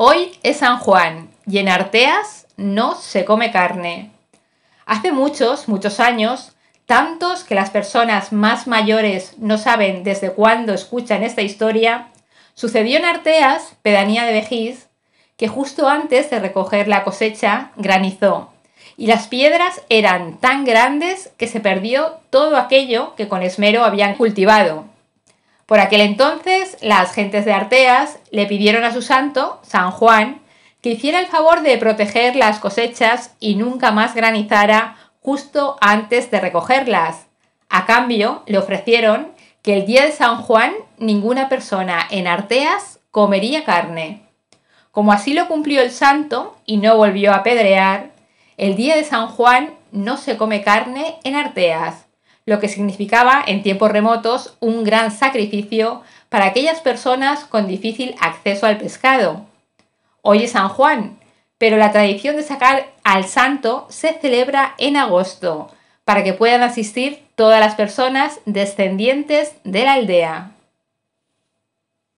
Hoy es San Juan y en Arteas no se come carne. Hace muchos, muchos años, tantos que las personas más mayores no saben desde cuándo escuchan esta historia, sucedió en Arteas, pedanía de Vejís, que justo antes de recoger la cosecha granizó y las piedras eran tan grandes que se perdió todo aquello que con esmero habían cultivado. Por aquel entonces, las gentes de Arteas le pidieron a su santo, San Juan, que hiciera el favor de proteger las cosechas y nunca más granizara justo antes de recogerlas. A cambio, le ofrecieron que el día de San Juan ninguna persona en Arteas comería carne. Como así lo cumplió el santo y no volvió a pedrear, el día de San Juan no se come carne en Arteas, lo que significaba en tiempos remotos un gran sacrificio para aquellas personas con difícil acceso al pescado. Hoy es San Juan, pero la tradición de sacar al santo se celebra en agosto, para que puedan asistir todas las personas descendientes de la aldea.